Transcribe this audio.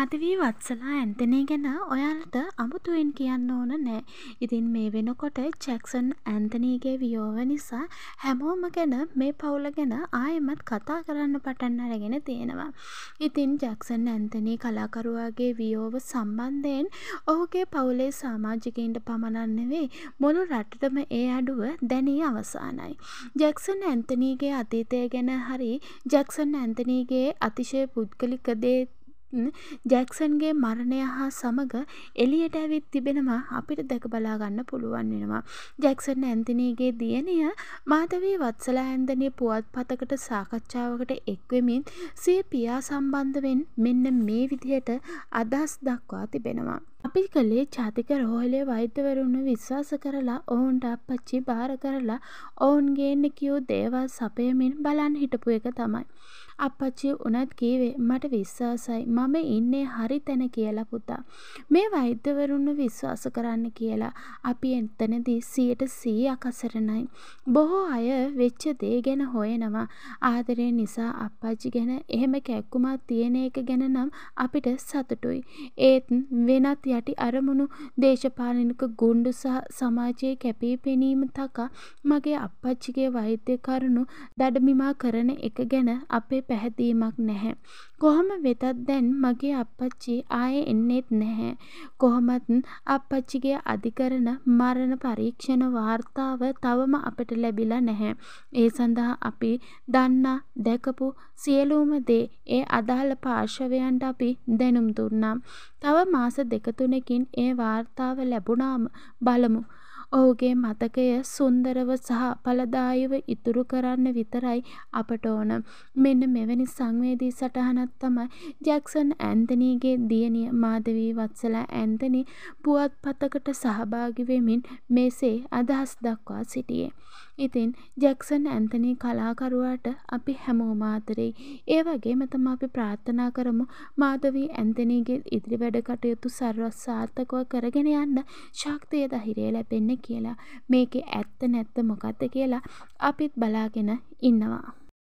අද වී වත්සලා ඇන්තනී ගැන ඔයාලට අමුතුවෙන් කියන්න ඕන නෑ. ඉතින් මේ වෙනකොට ජැක්සන් ඇන්තනීගේ වියෝව නිසා හැමෝම ගැන මේ පවුල ගැන ආයෙමත් කතා කරන්න පටන් අරගෙන තියෙනවා. ඉතින් ජැක්සන් ඇන්තනී කලාකරුවාගේ වියෝව සම්බන්ධයෙන් ඔහුගේ පවුලේ සාමාජිකයින්ට පමණක් නෙවෙයි මුළු රටටම ඒ අඩුව දැනී අවසానයි. ජැක්සන් ඇන්තනීගේ අතීතය ගැන හරි ජැක්සන් ඇන්තනීගේ අතිශය පුද්ගලික දේ ජැක්සන්ගේ මරණය හා සමඟ එලියට ඇවිත් තිබෙනවා අපිට දැක බලාගන්න පුළුවන් වෙනවා. ජැක්සන් ඇන්තනීගේ දියණිය මාතවී වත්සලා ඇන්දනී පුවත් පතකට සාකච්ඡාවකට එක්වෙමින් සිය පියා සම්බන්ධවෙන් මෙන්න මේ විදිහට අදහස් දක්වා තිබෙනවා. අපි කළේ ජාතික රෝහලේ වෛද්‍යවරුන්ව විශ්වාස කරලා ඔවුන්ට අපච්චි භාර කරලා ඔවුන් ගේන්න කියූ දේවල් සපයමින් බලන් හිටපු එක තමයි. අපච්චි උනත් කීවේ මට විශ්වාසයි මම ඉන්නේ හරි තැන කියලා පුතා. මේ වෛද්‍යවරුන්ව විශ්වාස කරන්න කියලා අපි එතනදී සියට සී අකසරණයි. බොහෝ අය වෙච්ච දේ ගැන හොයනවා ආදරය නිසා අපච්චි ගැන එහෙම කැක්කුමක් තියෙන එක ගැන නම් අපිට සතුටුයි. ඒත් වෙනත් යටි අරමුණු දේශපාලනික ගොණ්ඩු සහ සමාජයේ කැපී පෙනීම තකා මගේ අප්පච්චිගේ වෛද්‍ය කරුණු දඩමිමා කරන එක ගැන අපේ පැහැදීමක් නැහැ. කොහොම වෙතත් දැන් මගේ අප්පච්චි ආයේ එන්නෙත් නැහැ. කොහොමත් අප්පච්චිගේ අධිකරණ මරණ පරීක්ෂණ වාර්තාව තවම අපට ලැබිලා නැහැ. ඒ සඳහා අපි දන්නා දැකපු සියලුම දේ ඒ අදාළ පාර්ශවයන්ට අපි දැනුම් දුන්නා. තව මාස දෙක තුනකින් ඒ වාර්තාව ලැබුණාම බලමු ඔහුගේ මතකය සුන්දරව සහ පලදායව ඉතුරු කරන්න විතරයි අපට ඕන. මෙන්න මෙවැනි සංවේදී සටහනත් තමයි ජැක්සන් ඇන්තනීගේ දියණිය මාධවී වත්සලා ඇන්තනි පුවත් පතකට සහභාගිවෙමින් මෙසේ අදහස් දක්වා සිටියේ. ඉතින් ජැක්සන් ඇන්තනී කලාකරුවාට අපි හැමෝ මාතරෙයි. ඒ වගේම තම අපි ප්‍රාර්ථනා කරමු මාධවී ඇන්තනීගේ ඉදිරි වැඩ කටයුතු සර්වස් සාර්ථකව කරගෙන යන්න ශක්තිය දහිරේ ලැබෙන්න කියලා මේකේ ඇත්ත නැත්ත මොකක්ද කියලා අපිත් බලාගෙන ඉන්නවා.